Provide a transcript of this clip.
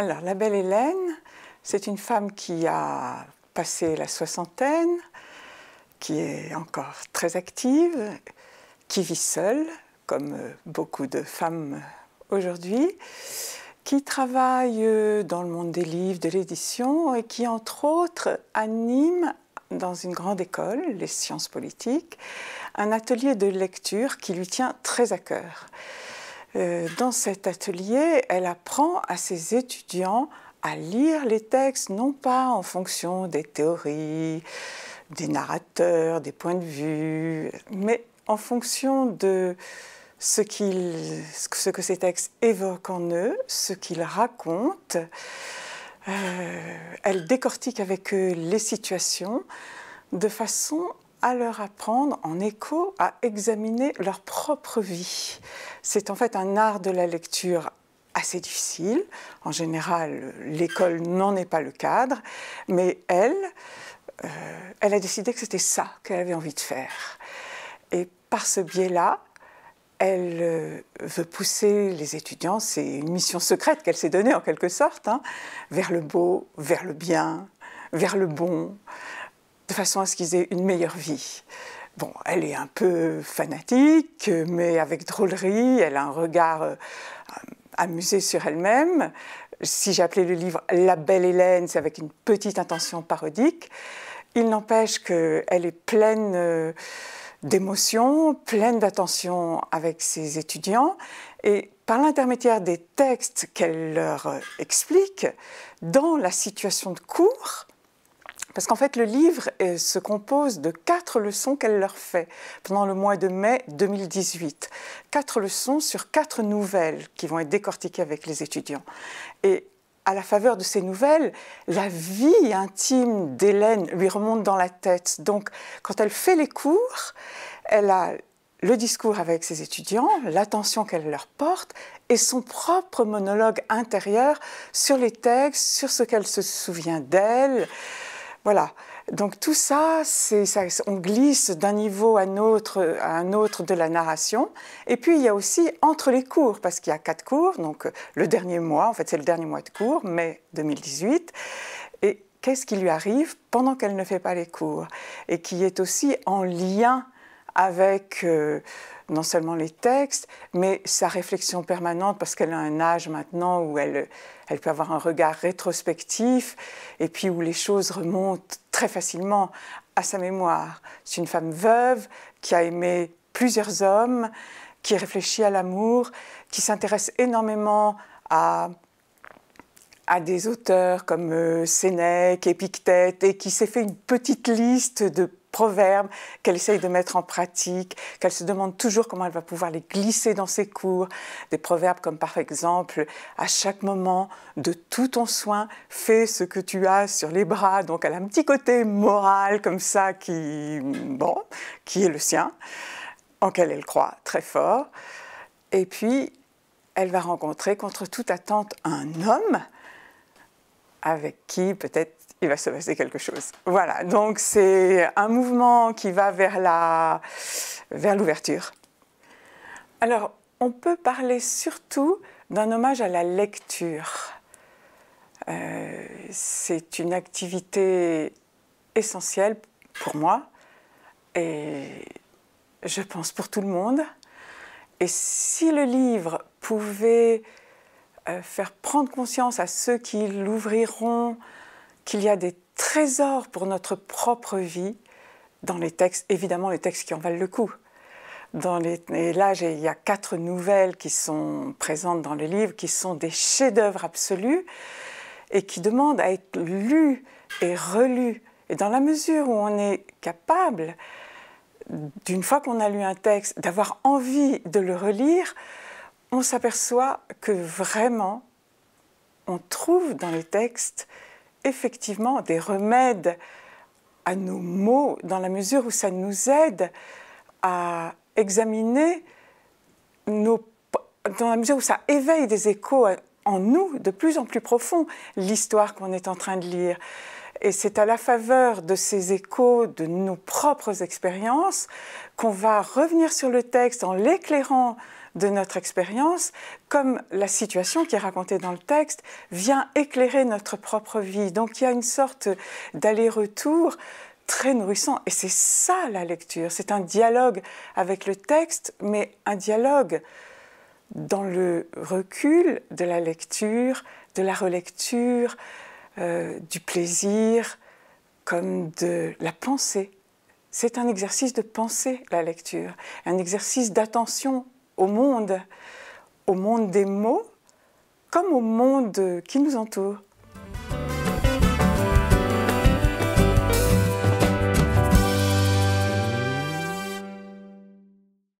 Alors, la belle Hélène, c'est une femme qui a passé la soixantaine, qui est encore très active, qui vit seule, comme euh, beaucoup de femmes euh, aujourd'hui, qui travaille euh, dans le monde des livres, de l'édition, et qui, entre autres, anime dans une grande école, les sciences politiques, un atelier de lecture qui lui tient très à cœur. Euh, dans cet atelier, elle apprend à ses étudiants à lire les textes, non pas en fonction des théories, des narrateurs, des points de vue, mais en fonction de ce, ce que ces textes évoquent en eux, ce qu'ils racontent. Euh, elle décortique avec eux les situations de façon à leur apprendre en écho à examiner leur propre vie. C'est en fait un art de la lecture assez difficile. En général, l'école n'en est pas le cadre, mais elle, euh, elle a décidé que c'était ça qu'elle avait envie de faire. Et par ce biais-là, elle euh, veut pousser les étudiants, c'est une mission secrète qu'elle s'est donnée en quelque sorte, hein, vers le beau, vers le bien, vers le bon, de façon à ce qu'ils aient une meilleure vie. Bon, elle est un peu fanatique, mais avec drôlerie, elle a un regard euh, amusé sur elle-même. Si j'appelais le livre La Belle Hélène, c'est avec une petite intention parodique. Il n'empêche qu'elle est pleine euh, d'émotions, pleine d'attention avec ses étudiants. Et par l'intermédiaire des textes qu'elle leur euh, explique, dans la situation de cours, parce qu'en fait, le livre euh, se compose de quatre leçons qu'elle leur fait pendant le mois de mai 2018. Quatre leçons sur quatre nouvelles qui vont être décortiquées avec les étudiants. Et à la faveur de ces nouvelles, la vie intime d'Hélène lui remonte dans la tête. Donc, quand elle fait les cours, elle a le discours avec ses étudiants, l'attention qu'elle leur porte et son propre monologue intérieur sur les textes, sur ce qu'elle se souvient d'elle, voilà. Donc tout ça, on glisse d'un niveau autre, à un autre de la narration. Et puis il y a aussi entre les cours, parce qu'il y a quatre cours, donc le dernier mois, en fait c'est le dernier mois de cours, mai 2018. Et qu'est-ce qui lui arrive pendant qu'elle ne fait pas les cours Et qui est aussi en lien avec euh, non seulement les textes, mais sa réflexion permanente, parce qu'elle a un âge maintenant où elle, elle peut avoir un regard rétrospectif, et puis où les choses remontent très facilement à sa mémoire. C'est une femme veuve qui a aimé plusieurs hommes, qui réfléchit à l'amour, qui s'intéresse énormément à à des auteurs comme euh, Sénèque, Épictète, et qui s'est fait une petite liste de proverbes qu'elle essaye de mettre en pratique, qu'elle se demande toujours comment elle va pouvoir les glisser dans ses cours. Des proverbes comme par exemple à chaque moment de tout ton soin, fais ce que tu as sur les bras. Donc elle a un petit côté moral comme ça qui, bon, qui est le sien, en quel elle croit très fort. Et puis elle va rencontrer contre toute attente un homme avec qui peut-être il va se passer quelque chose. Voilà, donc c'est un mouvement qui va vers l'ouverture. Alors, on peut parler surtout d'un hommage à la lecture. Euh, c'est une activité essentielle pour moi et je pense pour tout le monde. Et si le livre pouvait euh, faire prendre conscience à ceux qui l'ouvriront qu'il y a des trésors pour notre propre vie dans les textes, évidemment les textes qui en valent le coup. Dans les, et là, il y a quatre nouvelles qui sont présentes dans le livre, qui sont des chefs-d'œuvre absolus et qui demandent à être lus et relus. Et dans la mesure où on est capable, d'une fois qu'on a lu un texte, d'avoir envie de le relire, on s'aperçoit que vraiment, on trouve dans les textes effectivement des remèdes à nos maux dans la mesure où ça nous aide à examiner dans la mesure où ça éveille des échos en nous de plus en plus profond, l'histoire qu'on est en train de lire. Et c'est à la faveur de ces échos, de nos propres expériences, qu'on va revenir sur le texte en l'éclairant de notre expérience, comme la situation qui est racontée dans le texte vient éclairer notre propre vie. Donc il y a une sorte d'aller-retour très nourrissant. Et c'est ça la lecture, c'est un dialogue avec le texte, mais un dialogue dans le recul de la lecture, de la relecture, euh, du plaisir, comme de la pensée. C'est un exercice de pensée, la lecture, un exercice d'attention au monde, au monde des mots, comme au monde qui nous entoure.